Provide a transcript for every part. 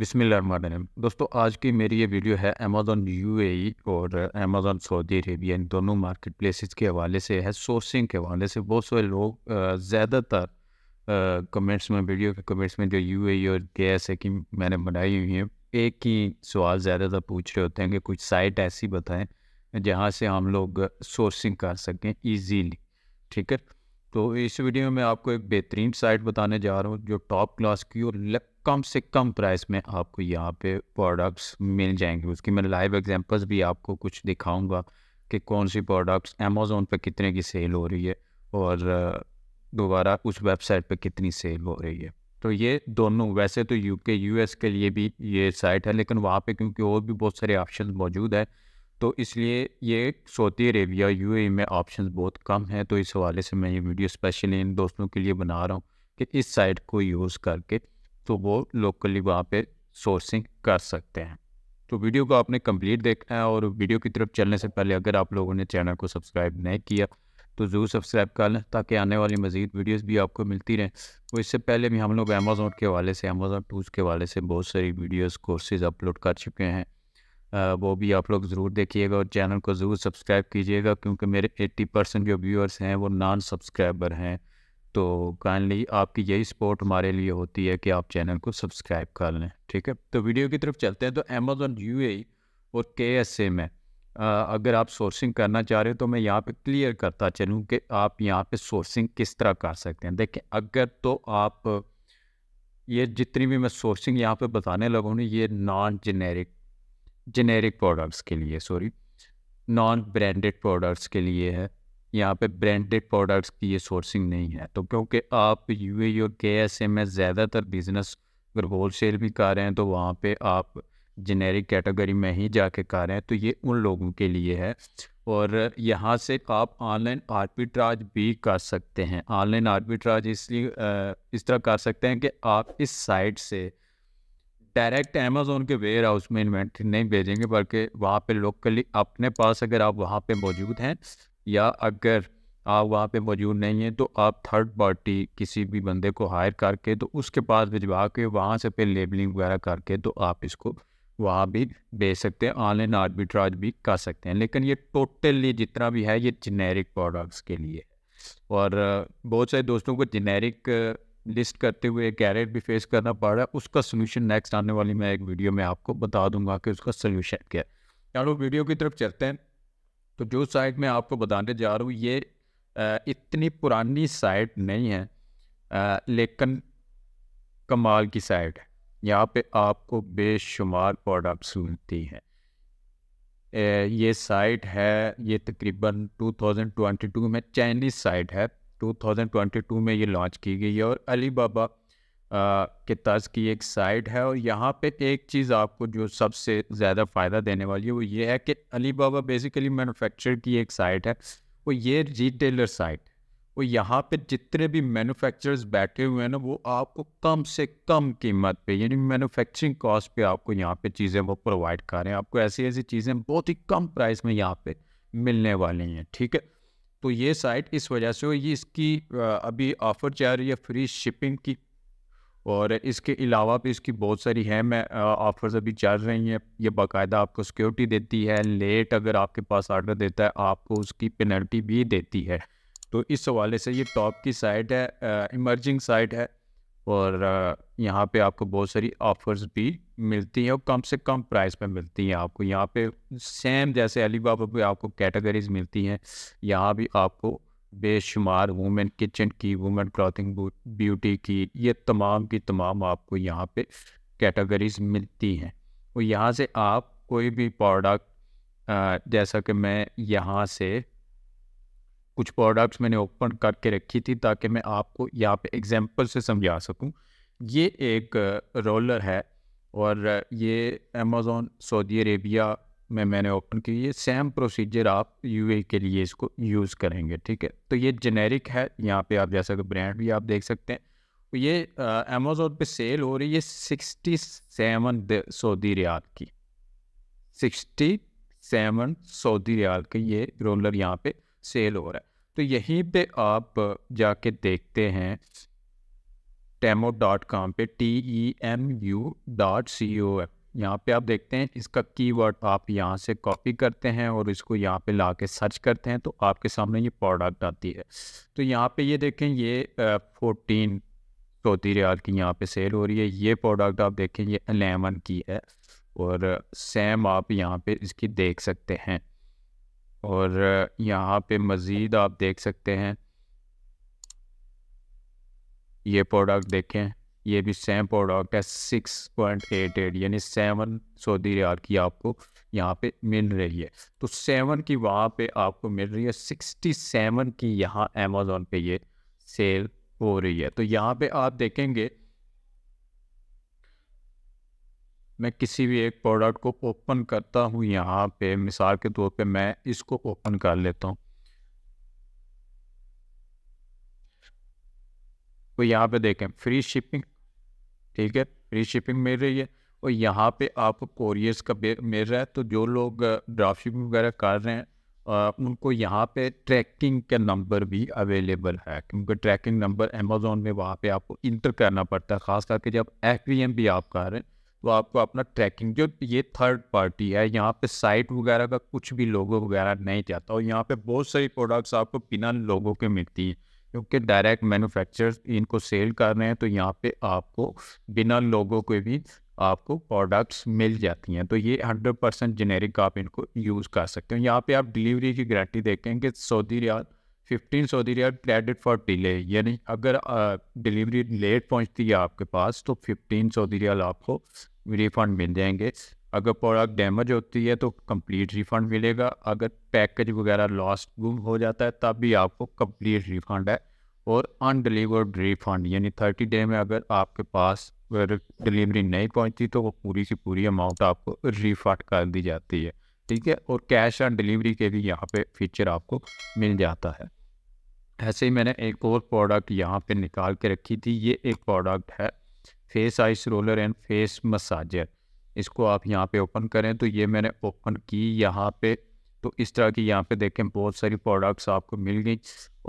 बिसमीम दोस्तों आज की मेरी ये वीडियो है अमेज़ोन यूएई e और अमेज़ोन सऊदी अरेबिया इन दोनों मार्केट प्लेसेस के हवाले से है सोर्सिंग के हवाले से बहुत से लोग ज़्यादातर कमेंट्स में वीडियो के कमेंट्स में जो यूएई e और गैस है कि मैंने बनाई हुई है एक ही सवाल ज़्यादातर पूछ रहे होते हैं कि कुछ साइट ऐसी बताएँ जहाँ से हम लोग सोर्सिंग कर सकें ईजीली ठीक है तो इस वीडियो में आपको एक बेहतरीन साइट बताने जा रहा हूँ जो टॉप क्लास की और लक कम से कम प्राइस में आपको यहाँ पे प्रोडक्ट्स मिल जाएंगे उसकी मैं लाइव एग्जांपल्स भी आपको कुछ दिखाऊंगा कि कौन सी प्रोडक्ट्स अमेज़ोन पर कितने की सेल हो रही है और दोबारा उस वेबसाइट पर कितनी सेल हो रही है तो ये दोनों वैसे तो यू के यू के लिए भी ये साइट है लेकिन वहाँ पे क्योंकि और भी बहुत सारे ऑप्शन मौजूद है तो इसलिए ये सऊदी अरेबिया यू में ऑप्शन बहुत कम हैं तो इस हवाले से मैं ये वीडियो स्पेशली इन दोस्तों के लिए बना रहा हूँ कि इस साइट को यूज़ करके तो वो लोकली वहाँ पे सोर्सिंग कर सकते हैं तो वीडियो को आपने कंप्लीट देखना है और वीडियो की तरफ चलने से पहले अगर आप लोगों ने चैनल को सब्सक्राइब नहीं किया तो ज़रूर सब्सक्राइब कर लें ताकि आने वाली मज़ीद वीडियोस भी आपको मिलती रहें तो इससे पहले भी हम लोग अमेज़ोन के वाले से अमेज़ोन टूज के वाले से बहुत सारी वीडियोस कोर्सेज अपलोड कर चुके हैं वो भी आप लोग ज़रूर देखिएगा और चैनल को ज़रूर सब्सक्राइब कीजिएगा क्योंकि मेरे एट्टी परसेंट जो व्यूअर्स हैं वो नॉन सब्सक्राइबर हैं तो काइंडली आपकी यही सपोर्ट हमारे लिए होती है कि आप चैनल को सब्सक्राइब कर लें ठीक है तो वीडियो की तरफ चलते हैं तो अमेजोन यू और के एस ए में आ, अगर आप सोर्सिंग करना चाह रहे हो तो मैं यहाँ पे क्लियर करता चलूँ कि आप यहाँ पे सोर्सिंग किस तरह कर सकते हैं देखें अगर तो आप ये जितनी भी मैं सोर्सिंग यहाँ पे बताने लगा ना ये नॉन जेनेरिक जेनेरिक प्रोडक्ट्स के लिए सॉरी नॉन ब्रांडेड प्रोडक्ट्स के लिए है यहाँ पे ब्रांडेड प्रोडक्ट्स की ये सोर्सिंग नहीं है तो क्योंकि आप यू ए e और एम में ज़्यादातर बिजनेस अगर होल सेल भी कर रहे हैं तो वहाँ पे आप जेनेरिक कैटेगरी में ही जाके कर रहे हैं तो ये उन लोगों के लिए है और यहाँ से आप ऑनलाइन आर्बिट्राज भी कर सकते हैं ऑनलाइन आर्बिट्राज इसलिए इस तरह कर सकते हैं कि आप इस साइट से डायरेक्ट अमेजोन के वेयर हाउस में इन्वेंट्री नहीं भेजेंगे बल्कि वहाँ पे लोकली अपने पास अगर आप वहाँ पे मौजूद हैं या अगर आप वहाँ पे मौजूद नहीं हैं तो आप थर्ड पार्टी किसी भी बंदे को हायर करके तो उसके पास भिजवा के वहाँ से फिर लेबलिंग वगैरह करके तो आप इसको वहाँ भी बेच सकते हैं ऑनलाइन आर्बिट्राज भी कर सकते हैं लेकिन ये टोटली जितना भी है ये जेनेरिक प्रोडक्ट्स के लिए और बहुत सारे दोस्तों को जेनेरिक लिस्ट करते हुए कैरेट भी फेस करना पड़ रहा है उसका सोल्यूशन नेक्स्ट आने वाली मैं एक वीडियो में आपको बता दूंगा कि उसका सोल्यूशन क्या है चलो वीडियो की तरफ चलते हैं तो जो साइट मैं आपको बताने जा रहा हूँ ये इतनी पुरानी साइट नहीं है लेकिन कमाल की साइट है यहाँ पे आपको बेशुमार प्रोडक्ट्स मिलती हैं ये साइट है ये तकरीबन 2022 में चाइनीज़ साइट है 2022 में ये लॉन्च की गई है और अली के तर्ज की एक साइट है और यहाँ पे एक चीज़ आपको जो सबसे ज़्यादा फ़ायदा देने वाली है वो ये है कि अली बाबा बेसिकली मैनुफेक्चर की एक साइट है वो ये रिटेलर साइट वो यहाँ पे जितने भी मैनुफेक्चरर्स बैठे हुए हैं ना वो आपको कम से कम कीमत पे यानी मैनुफेक्चरिंग कॉस्ट पे आपको यहाँ पे चीज़ें वो प्रोवाइड कर रहे हैं आपको ऐसी ऐसी चीज़ें बहुत ही कम प्राइस में यहाँ पे मिलने वाली हैं ठीक है तो ये साइट इस वजह से ये इसकी अभी ऑफ़र जा रही है फ्री शिपिंग की और इसके अलावा भी इसकी बहुत सारी मैं ऑफ़र्स अभी चल रही हैं ये बाकायदा आपको सिक्योरिटी देती है लेट अगर आपके पास आर्डर देता है आपको उसकी पेनल्टी भी देती है तो इस हवाले से ये टॉप की साइट है इमर्जिंग साइट है और यहाँ पे आपको बहुत सारी ऑफ़र्स भी मिलती हैं और कम से कम प्राइस पे मिलती हैं आपको यहाँ पे सेम जैसे अलीबाबा पे आपको कैटेगरीज मिलती हैं यहाँ भी आपको बेशुमार वुमेन किचन की वुमेन क्लॉथिंग ब्यूटी की ये तमाम की तमाम आपको यहाँ पे कैटेगरीज मिलती हैं और तो यहाँ से आप कोई भी प्रोडक्ट जैसा कि मैं यहाँ से कुछ प्रोडक्ट्स मैंने ओपन करके रखी थी ताकि मैं आपको यहाँ पे एग्जांपल से समझा सकूँ ये एक रोलर है और ये अमेज़ोन सऊदी अरेबिया में मैंने ओपन की ये सेम प्रोसीजर आप यू के लिए इसको यूज़ करेंगे ठीक है तो ये जेनेरिक है यहाँ पे आप जैसा कि ब्रांड भी आप देख सकते हैं तो ये अमेजोन पे सेल हो रही है सिक्सटी सेवन सऊदी रियाल की सिक्सटी सेवन सऊदी रियाल की ये रोलर यहाँ पे सेल हो रहा है तो यहीं पे आप जाके देखते हैं टेमो डॉट कॉम पर T E M U dot C O F यहाँ पे आप देखते हैं इसका कीवर्ड आप यहाँ से कॉपी करते हैं और इसको यहाँ पे ला के सर्च करते हैं तो आपके सामने ये प्रोडक्ट आती है तो यहाँ पे ये देखें ये फोर्टीन चौथी रियाल की यहाँ पे सेल हो रही है ये प्रोडक्ट आप देखें ये अलेवन की है और सेम आप यहाँ पे इसकी देख सकते हैं और यहाँ पे मज़ीद आप देख सकते हैं ये प्रोडक्ट देखें ये भी सेम प्रोडक्ट है सिक्स पॉइंट एट एट यानी सेवन सऊदी रियाल की आपको यहाँ पे मिल रही है तो सेवन की वहाँ पे आपको मिल रही है सिक्सटी सेवन की यहाँ अमेज़ोन पे ये सेल हो रही है तो यहाँ पे आप देखेंगे मैं किसी भी एक प्रोडक्ट को ओपन करता हूँ यहाँ पे मिसाल के तौर पे मैं इसको ओपन कर लेता हूँ तो यहाँ पे देखें फ्री शिपिंग ठीक है फ्री शिपिंग मिल रही है और यहाँ पे आपको कोरियर्स का मिल रहा है तो जो लोग ड्राफ्ट शिपिंग वगैरह कर रहे हैं आ, उनको यहाँ पे ट्रैकिंग का नंबर भी अवेलेबल है क्योंकि ट्रैकिंग नंबर अमेजोन में वहाँ पे आपको इंटर करना पड़ता है ख़ास करके जब एफ भी आप कर रहे हैं तो आपको अपना ट्रैकिंग जो ये थर्ड पार्टी है यहाँ पे साइट वगैरह का कुछ भी लोगों वगैरह नहीं जाता और यहाँ पे बहुत सारी प्रोडक्ट्स आपको बिना लोगों के मिलती हैं क्योंकि डायरेक्ट मैनुफैक्चर इनको सेल कर रहे हैं तो यहाँ पे आपको बिना लोगों के भी आपको प्रोडक्ट्स मिल जाती हैं तो ये 100 परसेंट जेनेरिक आप इनको यूज़ कर सकते हो यहाँ पे आप डिलीवरी की गारंटी देखें कि Saudi riyal fifteen Saudi riyal credit for delay यानी अगर डिलीवरी लेट पहुँचती है आपके पास तो फिफ्टीन सऊदी रियाल आपको रिफंड मिल जाएंगे अगर प्रोडक्ट डैमेज होती है तो कंप्लीट रिफंड मिलेगा अगर पैकेज वगैरह लॉस्ट गुम हो जाता है तब भी आपको कंप्लीट रिफंड है और अनडिलीवर्ड रिफंड यानी थर्टी डे में अगर आपके पास अगर डिलीवरी नहीं पहुंचती तो वो पूरी से पूरी अमाउंट आपको रिफंड कर दी जाती है ठीक है और कैश ऑन डिलीवरी के भी यहाँ पे फीचर आपको मिल जाता है ऐसे ही मैंने एक और प्रोडक्ट यहाँ पे निकाल के रखी थी ये एक प्रोडक्ट है face ice roller and face massager इसको आप यहाँ पे ओपन करें तो ये मैंने ओपन की यहाँ पे तो इस तरह की यहाँ पे देखें बहुत सारी प्रोडक्ट्स आपको मिल गई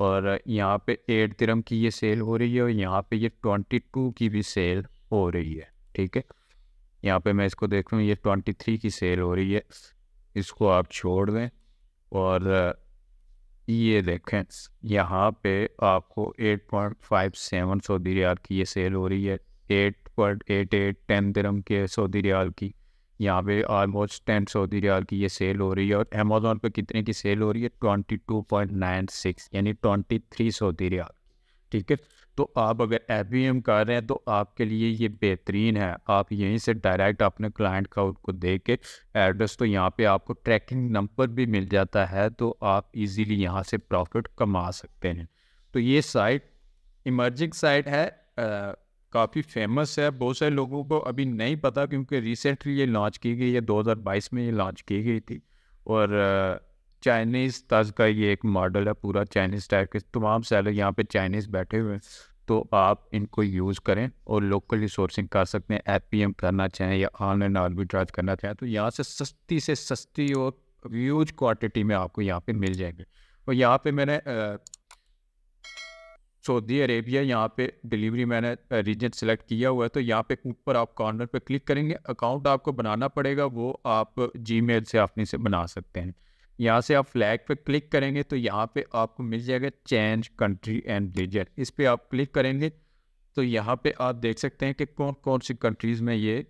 और यहाँ पे एट तिरम की ये सेल हो रही है और यहाँ पे ये ट्वेंटी टू की भी सेल हो रही है ठीक है यहाँ पे मैं इसको देख लूँ ये ट्वेंटी थ्री की सेल हो रही है इसको आप छोड़ दें और ये देखें यहाँ पे आपको eight point five seven Saudi riyal की ये सेल हो रही है eight point eight eight ten दरम के सऊदी रियाल की यहाँ पे ऑलमोस्ट टेन सऊदी रियाल की ये सेल हो रही है और अमेजोन पे कितने की सेल हो रही है twenty two point nine six यानी ट्वेंटी थ्री सऊदी रियाल ठीक है तो आप अगर एफ बी एम कर रहे हैं तो आपके लिए ये बेहतरीन है आप यहीं से डायरेक्ट अपने क्लाइंट का उनको दे के एड्रेस तो यहाँ पे आपको ट्रैकिंग नंबर भी मिल जाता है तो आप इजीली यहाँ से प्रॉफिट कमा सकते हैं तो ये साइट इमर्जिंग साइट है काफ़ी फेमस है बहुत सारे लोगों को अभी नहीं पता क्योंकि रिसेंटली ये लॉन्च की गई है 2022 में ये लॉन्च की गई थी और चाइनीज़ तर्ज का ये एक मॉडल है पूरा चाइनीज़ टाइप के तमाम सैलर यहाँ पे चाइनीज़ बैठे हुए हैं तो आप इनको यूज़ करें और लोकली सोर्सिंग कर सकते हैं एफ पी एम करना चाहें या ऑनलाइन आर्बिट्राज करना चाहें तो यहाँ से सस्ती से सस्ती और ह्यूज क्वांटिटी में आपको यहाँ पे मिल जाएंगे और यहाँ पे मैंने सऊदी अरेबिया यहाँ पे डिलीवरी मैंने रीजन सेलेक्ट किया हुआ है तो यहाँ पे ऊपर आप कॉर्नर पे क्लिक करेंगे अकाउंट आपको बनाना पड़ेगा वो आप जी से अपने से बना सकते हैं यहाँ से आप फ्लैग पे क्लिक करेंगे तो यहाँ पे आपको मिल जाएगा चेंज कंट्री एंड रीजन इस पर आप क्लिक करेंगे तो यहाँ पर आप देख सकते हैं कि कौन कौन सी कंट्रीज़ में ये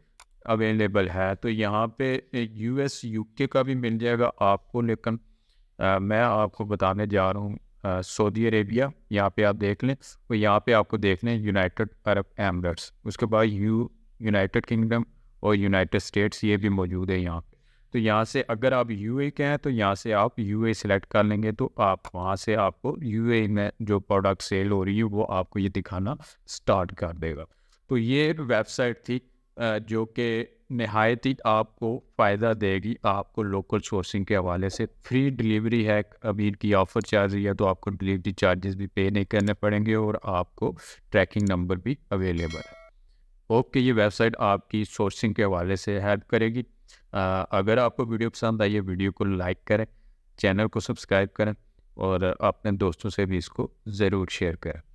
अवेलेबल है तो यहाँ पर यू एस का भी मिल जाएगा आपको लेकिन आ, मैं आपको बताने जा रहा हूँ सऊदी अरेबिया यहाँ पे आप देख लें और यहाँ पे आपको देख लें यूनाइटेड अरब एमरेट्स उसके बाद यू यूनाइटेड किंगडम और यूनाइटेड स्टेट्स ये भी मौजूद है यहाँ पे तो यहाँ से अगर आप यू ए के हैं तो यहाँ से आप यू ए सिलेक्ट कर लेंगे तो आप वहाँ से आपको यू ए में जो प्रोडक्ट सेल हो रही है वो आपको ये दिखाना स्टार्ट कर देगा तो ये वेबसाइट थी जो कि नहायत ही आपको फ़ायदा देगी आपको लोकल सोर्सिंग के हवाले से फ्री डिलीवरी है अभी इनकी ऑफ़र चल रही है तो आपको डिलीवरी चार्जेस भी पे नहीं करने पड़ेंगे और आपको ट्रैकिंग नंबर भी अवेलेबल है ओके ये वेबसाइट आपकी सोर्सिंग के हवाले से हेल्प करेगी आ, अगर आपको वीडियो पसंद आई है वीडियो को लाइक करें चैनल को सब्सक्राइब करें और अपने दोस्तों से भी इसको ज़रूर शेयर करें